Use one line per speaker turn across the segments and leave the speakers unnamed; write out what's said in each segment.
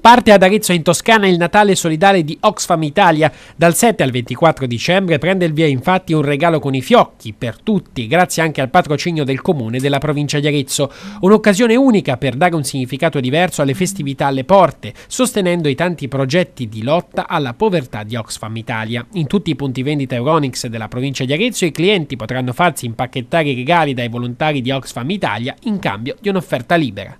Parte ad Arezzo in Toscana il Natale solidale di Oxfam Italia. Dal 7 al 24 dicembre prende il via infatti un regalo con i fiocchi per tutti, grazie anche al patrocinio del comune della provincia di Arezzo. Un'occasione unica per dare un significato diverso alle festività alle porte, sostenendo i tanti progetti di lotta alla povertà di Oxfam Italia. In tutti i punti vendita Euronix della provincia di Arezzo i clienti potranno farsi impacchettare i regali dai volontari di Oxfam Italia in cambio di un'offerta libera.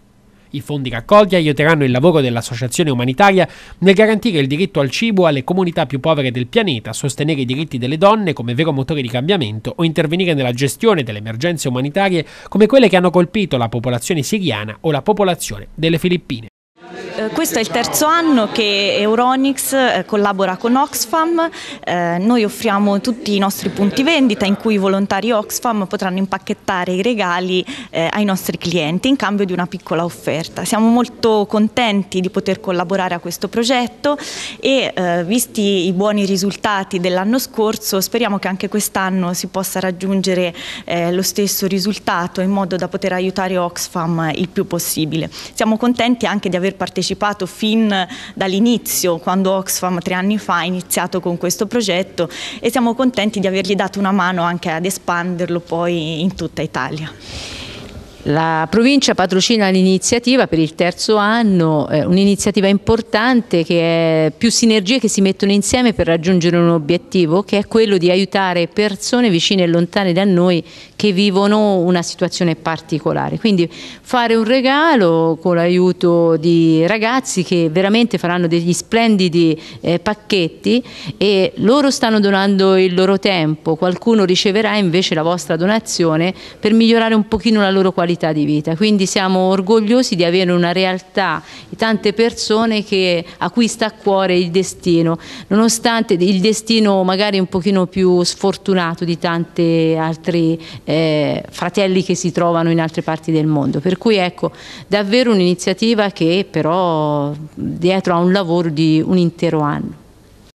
I fondi raccolti aiuteranno il lavoro dell'associazione umanitaria nel garantire il diritto al cibo alle comunità più povere del pianeta, sostenere i diritti delle donne come vero motore di cambiamento o intervenire nella gestione delle emergenze umanitarie come quelle che hanno colpito la popolazione siriana o la popolazione delle Filippine.
Eh, questo è il terzo anno che Euronix eh, collabora con Oxfam, eh, noi offriamo tutti i nostri punti vendita in cui i volontari Oxfam potranno impacchettare i regali ai nostri clienti in cambio di una piccola offerta. Siamo molto contenti di poter collaborare a questo progetto e visti i buoni risultati dell'anno scorso speriamo che anche quest'anno si possa raggiungere lo stesso risultato in modo da poter aiutare Oxfam il più possibile. Siamo contenti anche di aver partecipato partecipato fin dall'inizio, quando Oxfam tre anni fa ha iniziato con questo progetto e siamo contenti di avergli dato una mano anche ad espanderlo poi in tutta Italia.
La provincia patrocina l'iniziativa per il terzo anno, eh, un'iniziativa importante che è più sinergie che si mettono insieme per raggiungere un obiettivo che è quello di aiutare persone vicine e lontane da noi che vivono una situazione particolare. Quindi fare un regalo con l'aiuto di ragazzi che veramente faranno degli splendidi eh, pacchetti e loro stanno donando il loro tempo, qualcuno riceverà invece la vostra donazione per migliorare un pochino la loro qualità qualità di vita. Quindi siamo orgogliosi di avere una realtà di tante persone che, a cui sta a cuore il destino, nonostante il destino magari un pochino più sfortunato di tanti altri eh, fratelli che si trovano in altre parti del mondo. Per cui ecco, davvero un'iniziativa che però dietro ha un lavoro di un intero anno.